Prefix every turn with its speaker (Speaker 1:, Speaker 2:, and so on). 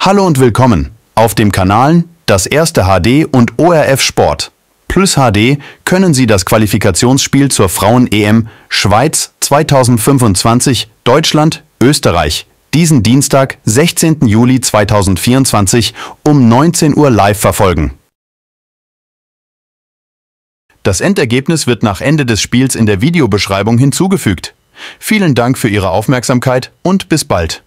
Speaker 1: Hallo und willkommen auf dem Kanal Das erste HD und ORF Sport. Plus HD können Sie das Qualifikationsspiel zur Frauen-EM Schweiz 2025 Deutschland Österreich diesen Dienstag, 16. Juli 2024 um 19 Uhr live verfolgen. Das Endergebnis wird nach Ende des Spiels in der Videobeschreibung hinzugefügt. Vielen Dank für Ihre Aufmerksamkeit und bis bald.